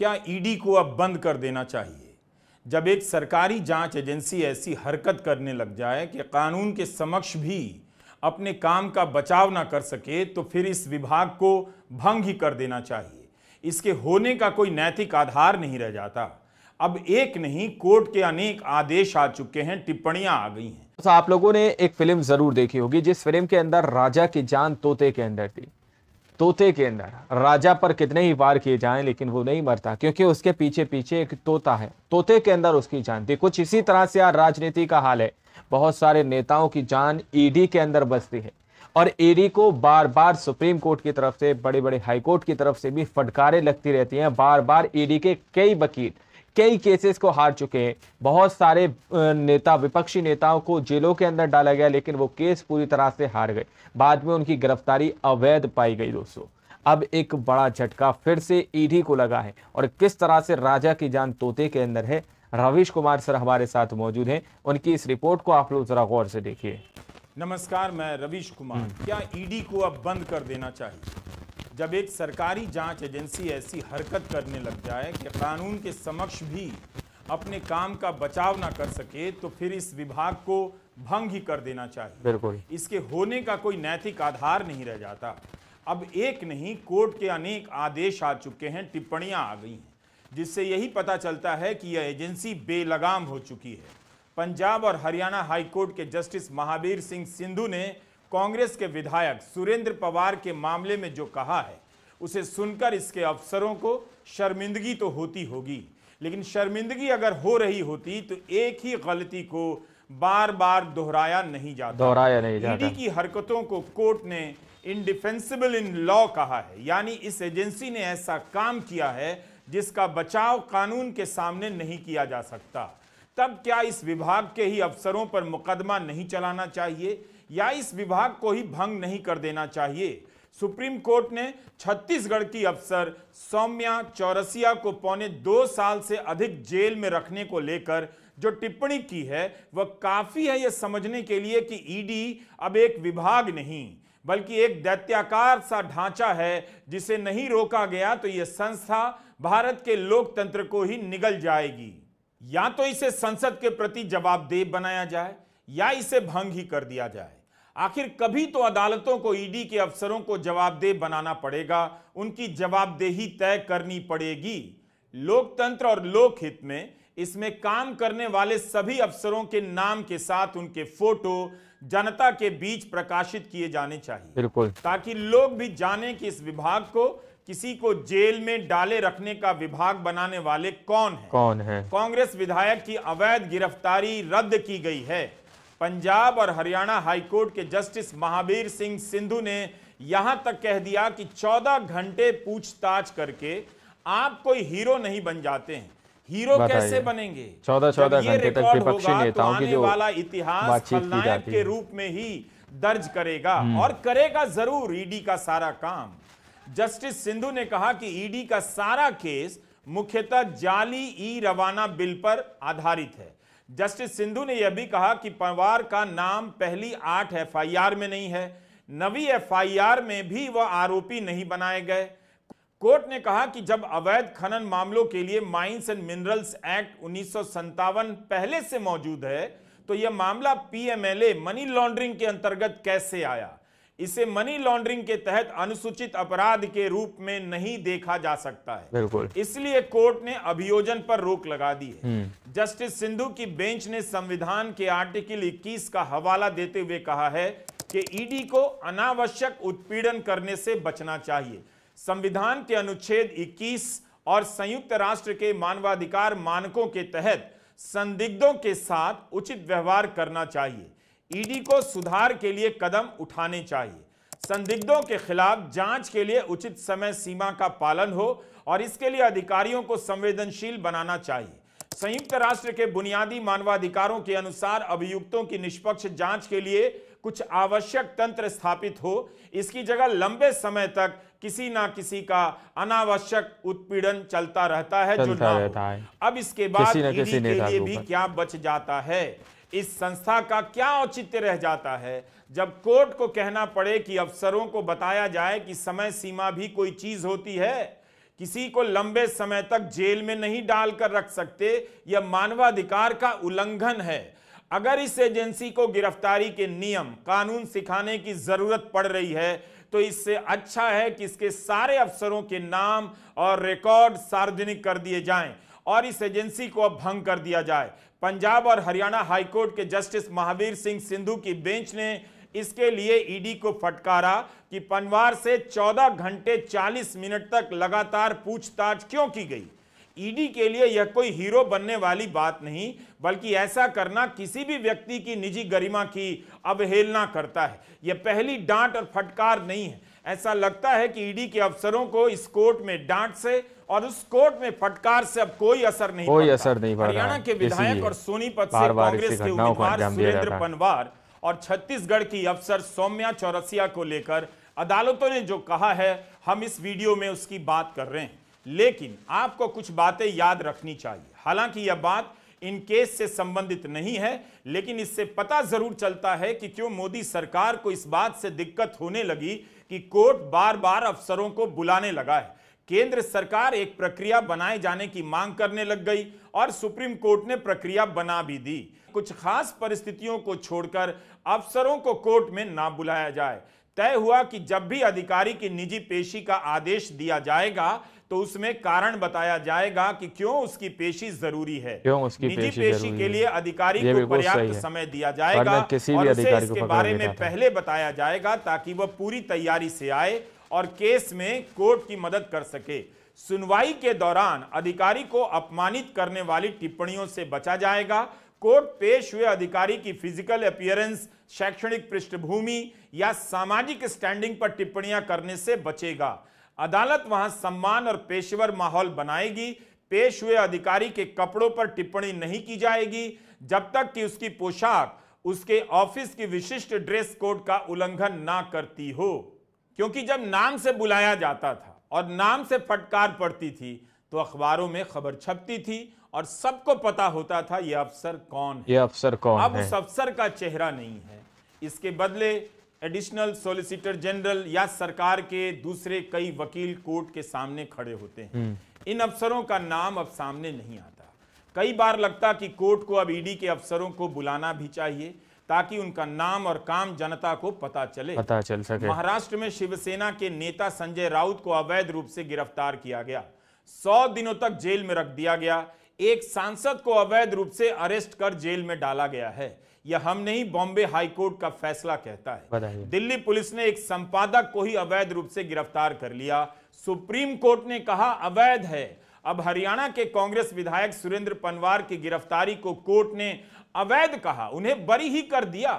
क्या ED e को अब बंद कर देना चाहिए जब एक सरकारी जांच एजेंसी ऐसी हरकत करने लग जाए कि कानून के समक्ष भी अपने काम का बचाव ना कर सके तो फिर इस विभाग को भंग ही कर देना चाहिए इसके होने का कोई नैतिक आधार नहीं रह जाता अब एक नहीं कोर्ट के अनेक आदेश आ चुके हैं टिप्पणियां आ गई हैं तो आप लोगों ने एक फिल्म जरूर देखी होगी जिस फिल्म के अंदर राजा की जान तोते के अंदर थी तोते के अंदर राजा पर कितने ही वार किए जाएं लेकिन वो नहीं मरता क्योंकि उसके पीछे पीछे एक तोता है तोते के अंदर उसकी जान थी कुछ इसी तरह से यार राजनीति का हाल है बहुत सारे नेताओं की जान ईडी के अंदर बसती है और ईडी को बार बार सुप्रीम कोर्ट की तरफ से बड़े बड़े हाईकोर्ट की तरफ से भी फटकारे लगती रहती हैं बार बार ईडी के कई वकील कई केसेस को हार चुके हैं बहुत सारे नेता विपक्षी नेताओं को जेलों के अंदर डाला गया लेकिन वो केस पूरी तरह से हार गए बाद में उनकी गिरफ्तारी अवैध पाई गई दोस्तों अब एक बड़ा झटका फिर से ईडी को लगा है और किस तरह से राजा की जान तोते के अंदर है रविश कुमार सर हमारे साथ मौजूद हैं उनकी इस रिपोर्ट को आप लोग जरा गौर से देखिए नमस्कार मैं रविश कुमार हम्म। क्या ईडी को अब बंद कर देना चाहिए जब एक सरकारी जांच एजेंसी ऐसी हरकत करने लग जाए कि कानून के समक्ष भी अपने काम का बचाव ना कर सके तो फिर इस विभाग को भंग ही कर देना चाहिए बिल्कुल इसके होने का कोई नैतिक आधार नहीं रह जाता अब एक नहीं कोर्ट के अनेक आदेश आ चुके हैं टिप्पणियां आ गई हैं जिससे यही पता चलता है कि यह एजेंसी बेलगाम हो चुकी है पंजाब और हरियाणा हाईकोर्ट के जस्टिस महावीर सिंह सिंधु ने कांग्रेस के विधायक सुरेंद्र पवार के मामले में जो कहा है उसे सुनकर इसके अफसरों को शर्मिंदगी तो होती होगी लेकिन शर्मिंदगी अगर हो रही होती तो एक ही गलती को बार बार दोहराया नहीं जाता दोहराया नहीं जाता ईडी की हरकतों को कोर्ट ने इनडिफेंसिबल इन लॉ कहा है यानी इस एजेंसी ने ऐसा काम किया है जिसका बचाव कानून के सामने नहीं किया जा सकता तब क्या इस विभाग के ही अफसरों पर मुकदमा नहीं चलाना चाहिए या इस विभाग को ही भंग नहीं कर देना चाहिए सुप्रीम कोर्ट ने छत्तीसगढ़ की अफसर सौम्या चौरसिया को पौने दो साल से अधिक जेल में रखने को लेकर जो टिप्पणी की है वह काफी है यह समझने के लिए कि ईडी अब एक विभाग नहीं बल्कि एक दैत्याकार सा ढांचा है जिसे नहीं रोका गया तो यह संस्था भारत के लोकतंत्र को ही निगल जाएगी या तो इसे संसद के प्रति जवाबदेह बनाया जाए या इसे भंग ही कर दिया जाए आखिर कभी तो अदालतों को ईडी के अफसरों को जवाबदेह बनाना पड़ेगा उनकी जवाबदेही तय करनी पड़ेगी लोकतंत्र और लोकहित में इसमें काम करने वाले सभी अफसरों के नाम के साथ उनके फोटो जनता के बीच प्रकाशित किए जाने चाहिए बिल्कुल ताकि लोग भी जाने कि इस विभाग को किसी को जेल में डाले रखने का विभाग बनाने वाले कौन है कौन है कांग्रेस विधायक की अवैध गिरफ्तारी रद्द की गई है पंजाब और हरियाणा हाईकोर्ट के जस्टिस महावीर सिंह सिंधु ने यहां तक कह दिया कि 14 घंटे पूछताछ करके आप कोई हीरो नहीं बन जाते हैं हीरो कैसे बनेंगे चौदह चौदह घंटे विपक्षी तो नेताओं की वाला इतिहास खलनायक के रूप में ही दर्ज करेगा हम्म। और करेगा जरूर ईडी का सारा काम जस्टिस सिंधु ने कहा कि ईडी का सारा केस मुख्यतः जाली ई रवाना बिल पर आधारित है जस्टिस सिंधु ने यह भी कहा कि पवार का नाम पहली आठ एफआईआर में नहीं है नवी एफआईआर में भी वह आरोपी नहीं बनाए गए कोर्ट ने कहा कि जब अवैध खनन मामलों के लिए माइंस एंड मिनरल्स एक्ट उन्नीस पहले से मौजूद है तो यह मामला पीएमएलए मनी लॉन्ड्रिंग के अंतर्गत कैसे आया इसे मनी लॉन्ड्रिंग के तहत अनुसूचित अपराध के रूप में नहीं देखा जा सकता है बिल्कुल इसलिए कोर्ट ने अभियोजन पर रोक लगा दी है हम्म। जस्टिस सिंधु की बेंच ने संविधान के आर्टिकल 21 का हवाला देते हुए कहा है कि ईडी e को अनावश्यक उत्पीड़न करने से बचना चाहिए संविधान के अनुच्छेद 21 और संयुक्त राष्ट्र के मानवाधिकार मानकों के तहत संदिग्धों के साथ उचित व्यवहार करना चाहिए ईडी को सुधार के लिए कदम उठाने चाहिए संदिग्धों के खिलाफ जांच के लिए उचित समय सीमा का पालन हो और इसके लिए अधिकारियों को संवेदनशील बनाना चाहिए संयुक्त राष्ट्र के बुनियादी मानवाधिकारों के अनुसार अभियुक्तों की निष्पक्ष जांच के लिए कुछ आवश्यक तंत्र स्थापित हो इसकी जगह लंबे समय तक किसी ना किसी का अनावश्यक उत्पीड़न चलता रहता है चलता जो ना रहता है। अब इसके बाद ईडी के लिए भी क्या बच जाता है इस संस्था का क्या औचित्य रह जाता है जब कोर्ट को कहना पड़े कि अफसरों को बताया जाए कि समय सीमा भी कोई चीज होती है किसी को लंबे समय तक जेल में नहीं डालकर रख सकते यह मानवाधिकार का उल्लंघन है अगर इस एजेंसी को गिरफ्तारी के नियम कानून सिखाने की ज़रूरत पड़ रही है तो इससे अच्छा है कि इसके सारे अफसरों के नाम और रिकॉर्ड सार्वजनिक कर दिए जाएं और इस एजेंसी को अब भंग कर दिया जाए पंजाब और हरियाणा हाईकोर्ट के जस्टिस महावीर सिंह सिंधु की बेंच ने इसके लिए ईडी को फटकारा कि पनवार से 14 घंटे 40 मिनट तक लगातार पूछताछ क्यों की गई ईडी के लिए यह कोई हीरो बनने वाली बात नहीं बल्कि ऐसा करना किसी भी व्यक्ति की निजी गरिमा की अवहेलना करता है यह पहली डांट और फटकार नहीं है ऐसा लगता है कि ईडी के अफसरों को इस कोर्ट में डांट से और उस कोर्ट में फटकार से अब कोई असर नहीं कोई असर नहीं हरियाणा के विधायक और सोनीपत से कांग्रेस के उम्मीदवार सुरेंद्र पनवार और छत्तीसगढ़ की अफसर सौम्या चौरसिया को लेकर अदालतों ने जो कहा है हम इस वीडियो में उसकी बात कर रहे हैं लेकिन आपको कुछ बातें याद रखनी चाहिए हालांकि यह बात इन केस से संबंधित नहीं है लेकिन इससे पता जरूर चलता है कि क्यों मोदी सरकार को इस बात से दिक्कत होने लगी कि कोर्ट बार बार अफसरों को बुलाने लगा है केंद्र सरकार एक प्रक्रिया बनाए जाने की मांग करने लग गई और सुप्रीम कोर्ट ने प्रक्रिया बना भी दी कुछ खास परिस्थितियों को छोड़कर अफसरों को कोर्ट में ना बुलाया जाए तय हुआ कि जब भी अधिकारी की निजी पेशी का आदेश दिया जाएगा तो उसमें कारण बताया जाएगा कि क्यों उसकी पेशी जरूरी है क्यों उसकी निजी पेशी, पेशी के लिए अधिकारी को पर्याप्त समय दिया जाएगा किसी और उसे इसके बारे में पहले बताया जाएगा ताकि वह पूरी तैयारी से आए और केस में कोर्ट की मदद कर सके सुनवाई के दौरान अधिकारी को अपमानित करने वाली टिप्पणियों से बचा जाएगा कोर्ट पेश हुए अधिकारी की फिजिकल अपियरेंस शैक्षणिक पृष्ठभूमि या सामाजिक स्टैंडिंग पर टिप्पणियां करने से बचेगा अदालत वहां सम्मान और पेशेवर माहौल बनाएगी पेश हुए अधिकारी के कपड़ों पर टिप्पणी नहीं की जाएगी जब तक कि उसकी पोशाक उसके ऑफिस की विशिष्ट ड्रेस कोड का उल्लंघन ना करती हो क्योंकि जब नाम से बुलाया जाता था और नाम से फटकार पड़ती थी तो अखबारों में खबर छपती थी और सबको पता होता था यह अफसर कौन है अफसर कौन अब है? उस अफसर का चेहरा नहीं है इसके बदले एडिशनल सॉलिसिटर जनरल या सरकार के दूसरे कई वकील कोर्ट के सामने खड़े होते हैं हम्म। इन अफसरों का नाम अब सामने नहीं आता कई बार लगता कि कोर्ट को अब ईडी e के अफसरों को बुलाना भी चाहिए ताकि उनका नाम और काम जनता को पता चले पता चल सके महाराष्ट्र में शिवसेना के नेता संजय राउत को अवैध रूप से गिरफ्तार किया गया सौ दिनों तक जेल में रख दिया गया एक सांसद को अवैध रूप से अरेस्ट कर जेल में डाला गया है या हम नहीं बॉम्बे हाईकोर्ट का फैसला कहता है दिल्ली पुलिस ने एक संपादक को ही अवैध रूप से गिरफ्तार कर लिया सुप्रीम कोर्ट ने कहा अवैध है अब हरियाणा के कांग्रेस विधायक सुरेंद्र पनवार की गिरफ्तारी को कोर्ट ने अवैध कहा उन्हें बरी ही कर दिया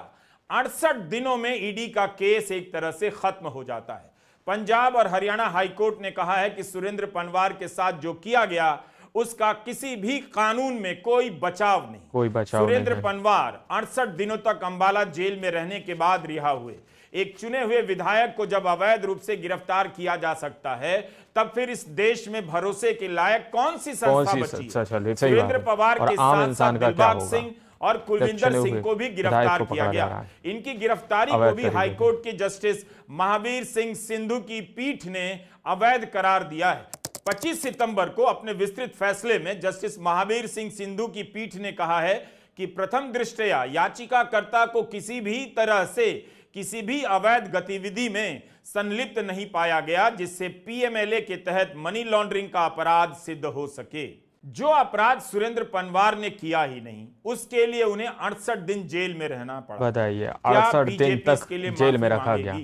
अड़सठ दिनों में ईडी का केस एक तरह से खत्म हो जाता है पंजाब और हरियाणा हाईकोर्ट ने कहा है कि सुरेंद्र पनवार के साथ जो किया गया उसका किसी भी कानून में कोई बचाव नहीं कोई बचाव सुरेंद्र पनवार अड़सठ दिनों तक अम्बाला जेल में रहने के बाद रिहा हुए एक चुने हुए विधायक को जब अवैध रूप से गिरफ्तार किया जा सकता है तब फिर इस देश में भरोसे के लायक कौन सी सुरेंद्र पवार के साथ साथ दिलबाग सिंह और कुलविंदर सिंह को भी गिरफ्तार किया गया इनकी गिरफ्तारी को भी हाईकोर्ट के जस्टिस महावीर सिंह सिंधु की पीठ ने अवैध करार दिया है 25 सितंबर को अपने विस्तृत फैसले में जस्टिस महावीर सिंह सिंधु की पीठ ने कहा है कि प्रथम दृष्टया याचिकाकर्ता को किसी भी तरह से किसी भी अवैध गतिविधि में संलिप्त नहीं पाया गया जिससे पीएमएलए के तहत मनी लॉन्ड्रिंग का अपराध सिद्ध हो सके जो अपराध सुरेंद्र पनवार ने किया ही नहीं उसके लिए उन्हें अड़सठ दिन जेल में रहना पड़ा बताइए अड़सठ दिन तक के लिए जेल में रखा गया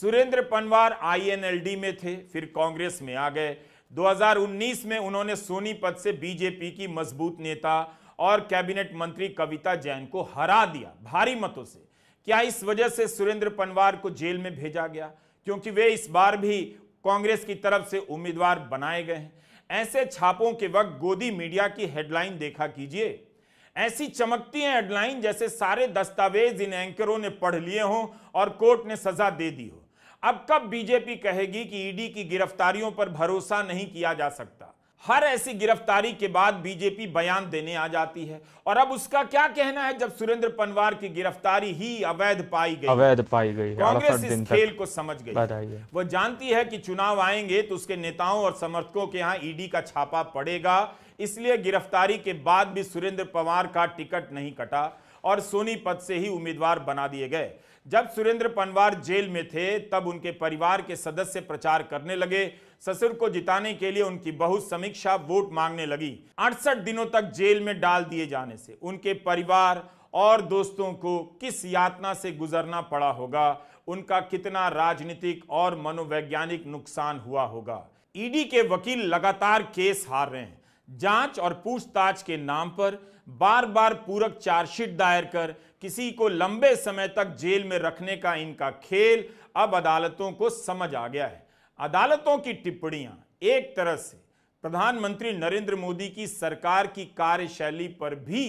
सुरेंद्र पनवार आईएनएलडी में थे फिर कांग्रेस में आ गए 2019 में उन्होंने सोनीपत से बीजेपी की मजबूत नेता और कैबिनेट मंत्री कविता जैन को हरा दिया भारी मतों से क्या इस वजह से सुरेंद्र पनवार को जेल में भेजा गया क्योंकि वे इस बार भी कांग्रेस की तरफ से उम्मीदवार बनाए गए हैं ऐसे छापों के वक्त गोदी मीडिया की हेडलाइन देखा कीजिए ऐसी चमकती है हेडलाइन जैसे सारे दस्तावेज इन एंकरों ने पढ़ लिए हों और कोर्ट ने सजा दे दी हो अब कब बीजेपी कहेगी कि ईडी की गिरफ्तारियों पर भरोसा नहीं किया जा सकता हर ऐसी गिरफ्तारी के बाद बीजेपी बयान देने आ जाती है और अब उसका क्या कहना है जब सुरेंद्र पनवार की गिरफ्तारी ही अवैध पाई गई अवैध पाई गई कांग्रेस इस खेल को समझ गई वो जानती है कि चुनाव आएंगे तो उसके नेताओं और समर्थकों के यहाँ ईडी का छापा पड़ेगा इसलिए गिरफ्तारी के बाद भी सुरेंद्र पवार का टिकट नहीं कटा और सोनीपत से ही उम्मीदवार बना दिए गए जब सुरेंद्र पनवार जेल में थे तब उनके परिवार के सदस्य प्रचार करने लगे ससुर को जिताने के लिए उनकी बहुत समीक्षा वोट मांगने लगी अड़सठ दिनों तक जेल में डाल दिए जाने से उनके परिवार और दोस्तों को किस यातना से गुजरना पड़ा होगा उनका कितना राजनीतिक और मनोवैज्ञानिक नुकसान हुआ होगा ईडी के वकील लगातार केस हार रहे हैं जांच और पूछताछ के नाम पर बार बार पूरक चार्जशीट दायर कर किसी को लंबे समय तक जेल में रखने का इनका खेल अब अदालतों को समझ आ गया है अदालतों की टिप्पणियां एक तरह से प्रधानमंत्री नरेंद्र मोदी की सरकार की कार्यशैली पर भी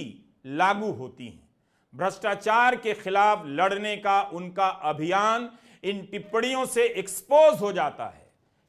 लागू होती हैं भ्रष्टाचार के खिलाफ लड़ने का उनका अभियान इन टिप्पणियों से एक्सपोज हो जाता है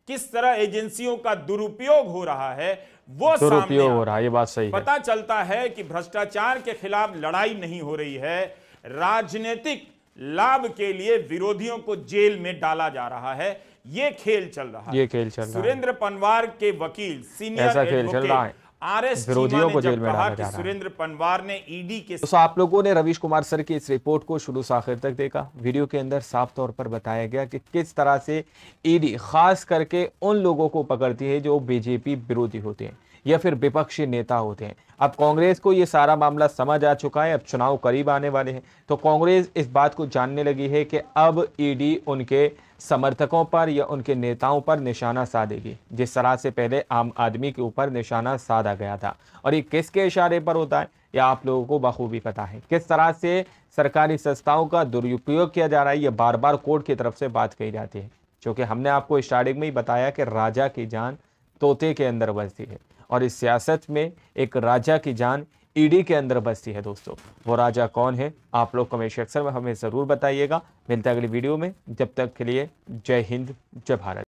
किस तरह एजेंसियों का दुरुपयोग हो रहा है वो तो सामने हो रहा ये बात सही पता है। चलता है कि भ्रष्टाचार के खिलाफ लड़ाई नहीं हो रही है राजनीतिक लाभ के लिए विरोधियों को जेल में डाला जा रहा है ये खेल चल रहा है ये खेल चल रहा है सुरेंद्र पनवार के वकील सीनियर ऐसा खेल चल रहा है आरएस विरोधियों को जेल में डाला जा रहा सुरेंद्र पनवार ने ईडी के तो आप लोगों ने रवीश कुमार सर की इस रिपोर्ट को शुरू से आखिर तक देखा वीडियो के अंदर साफ तौर पर बताया गया कि किस तरह से ईडी खास करके उन लोगों को पकड़ती है जो बीजेपी विरोधी होते हैं या फिर विपक्षी नेता होते हैं अब कांग्रेस को ये सारा मामला समझ आ चुका है अब चुनाव करीब आने वाले हैं तो कांग्रेस इस बात को जानने लगी है कि अब ईडी e उनके समर्थकों पर या उनके नेताओं पर निशाना साधेगी जिस तरह से पहले आम आदमी के ऊपर निशाना साधा गया था और ये किसके इशारे पर होता है यह आप लोगों को बखूबी पता है किस तरह से सरकारी संस्थाओं का दुरुपयोग किया जा रहा है ये बार बार कोर्ट की तरफ से बात कही जाती है क्योंकि हमने आपको स्टार्टिंग में ही बताया कि राजा की जान तोते के अंदर बसती है और इस सियासत में एक राजा की जान ईडी के अंदर बसती है दोस्तों वो राजा कौन है आप लोग कमेंट सेक्शन में हमें ज़रूर बताइएगा मिलता है अगली वीडियो में जब तक के लिए जय हिंद जय भारत